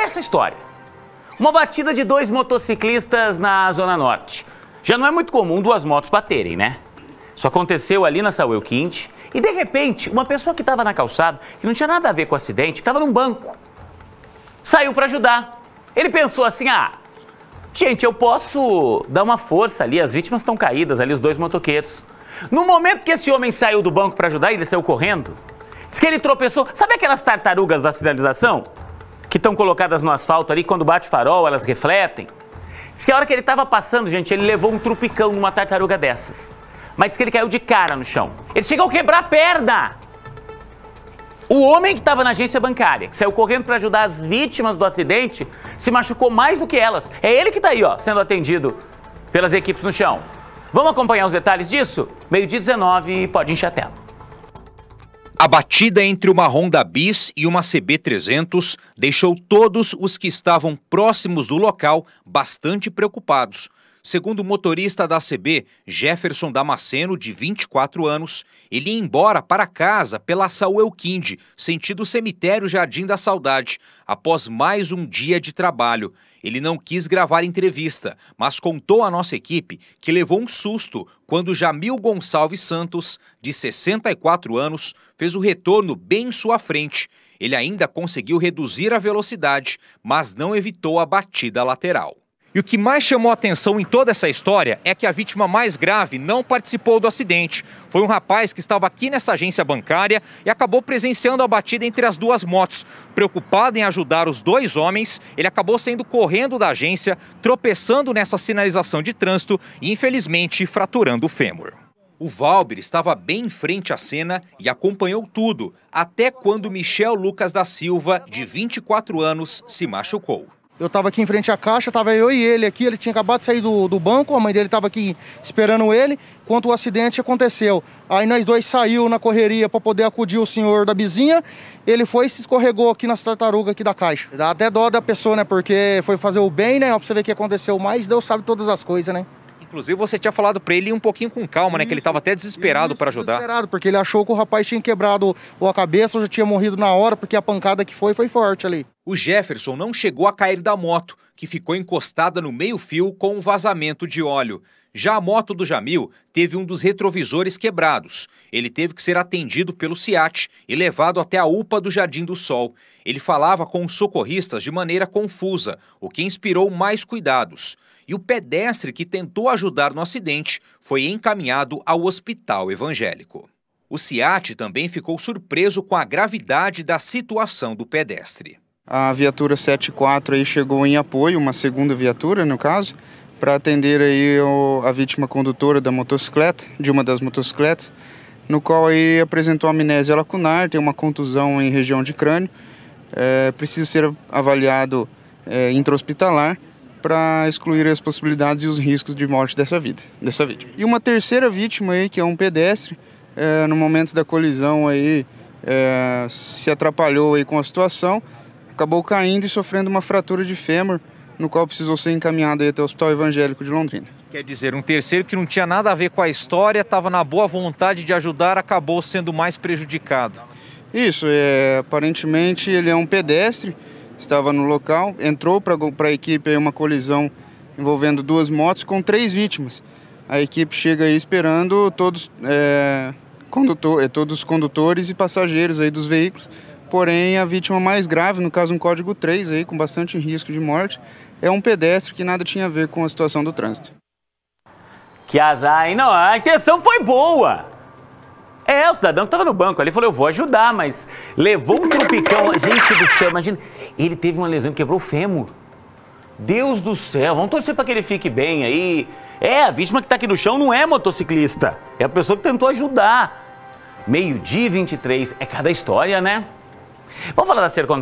Olha essa história. Uma batida de dois motociclistas na Zona Norte. Já não é muito comum duas motos baterem, né? Isso aconteceu ali na Saúl Quinte e de repente uma pessoa que estava na calçada, que não tinha nada a ver com o acidente, estava num banco, saiu para ajudar. Ele pensou assim: ah, gente, eu posso dar uma força ali, as vítimas estão caídas ali, os dois motoqueiros. No momento que esse homem saiu do banco para ajudar, ele saiu correndo. Diz que ele tropeçou. Sabe aquelas tartarugas da sinalização? que estão colocadas no asfalto ali, quando bate farol, elas refletem. Diz que a hora que ele estava passando, gente, ele levou um trupicão numa tartaruga dessas. Mas diz que ele caiu de cara no chão. Ele chegou a quebrar a perna. O homem que estava na agência bancária, que saiu correndo para ajudar as vítimas do acidente, se machucou mais do que elas. É ele que está aí, ó, sendo atendido pelas equipes no chão. Vamos acompanhar os detalhes disso? Meio-dia 19, pode encher a tela. A batida entre uma Honda Bis e uma CB300 deixou todos os que estavam próximos do local bastante preocupados. Segundo o motorista da CB, Jefferson Damasceno, de 24 anos, ele ia embora para casa pela Saúl Elquinde, sentido cemitério Jardim da Saudade, após mais um dia de trabalho. Ele não quis gravar entrevista, mas contou à nossa equipe que levou um susto quando Jamil Gonçalves Santos, de 64 anos, fez o retorno bem em sua frente. Ele ainda conseguiu reduzir a velocidade, mas não evitou a batida lateral. E o que mais chamou atenção em toda essa história é que a vítima mais grave não participou do acidente. Foi um rapaz que estava aqui nessa agência bancária e acabou presenciando a batida entre as duas motos. Preocupado em ajudar os dois homens, ele acabou saindo correndo da agência, tropeçando nessa sinalização de trânsito e, infelizmente, fraturando o fêmur. O Valber estava bem em frente à cena e acompanhou tudo, até quando Michel Lucas da Silva, de 24 anos, se machucou. Eu estava aqui em frente à caixa, estava eu e ele aqui, ele tinha acabado de sair do, do banco, a mãe dele estava aqui esperando ele, quando o acidente aconteceu. Aí nós dois saiu na correria para poder acudir o senhor da vizinha, ele foi e se escorregou aqui nas tartarugas aqui da caixa. Dá até dó da pessoa, né, porque foi fazer o bem, né, pra você ver o que aconteceu mas Deus sabe todas as coisas, né. Inclusive, você tinha falado para ele um pouquinho com calma, isso, né? Que ele estava até desesperado para ajudar. Desesperado, porque ele achou que o rapaz tinha quebrado a cabeça ou já tinha morrido na hora, porque a pancada que foi foi forte ali. O Jefferson não chegou a cair da moto, que ficou encostada no meio-fio com um vazamento de óleo. Já a moto do Jamil teve um dos retrovisores quebrados. Ele teve que ser atendido pelo SIAT e levado até a UPA do Jardim do Sol. Ele falava com os socorristas de maneira confusa, o que inspirou mais cuidados. E o pedestre que tentou ajudar no acidente foi encaminhado ao hospital evangélico. O SIAT também ficou surpreso com a gravidade da situação do pedestre. A viatura 74 aí chegou em apoio, uma segunda viatura no caso, para atender aí a vítima condutora da motocicleta, de uma das motocicletas, no qual aí apresentou amnésia lacunar, tem uma contusão em região de crânio, é, precisa ser avaliado é, intra-hospitalar para excluir as possibilidades e os riscos de morte dessa, vida, dessa vítima. E uma terceira vítima aí, que é um pedestre, é, no momento da colisão aí, é, se atrapalhou aí com a situação, acabou caindo e sofrendo uma fratura de fêmur, no qual precisou ser encaminhado até o Hospital Evangélico de Londrina. Quer dizer, um terceiro que não tinha nada a ver com a história, estava na boa vontade de ajudar, acabou sendo mais prejudicado. Isso, é, aparentemente ele é um pedestre, estava no local, entrou para a equipe uma colisão envolvendo duas motos com três vítimas. A equipe chega aí esperando todos, é, condutor, é, todos os condutores e passageiros aí dos veículos, porém a vítima mais grave, no caso um código 3 aí, com bastante risco de morte, é um pedestre que nada tinha a ver com a situação do trânsito. Que azar, hein? Não, a intenção foi boa. É, o cidadão que estava no banco ali falou, eu vou ajudar, mas levou um tropicão. Gente do céu, imagina, ele teve uma lesão, quebrou o fêmur. Deus do céu, vamos torcer para que ele fique bem aí. É, a vítima que está aqui no chão não é motociclista, é a pessoa que tentou ajudar. Meio-dia 23, é cada história, né? Vamos falar da Sercom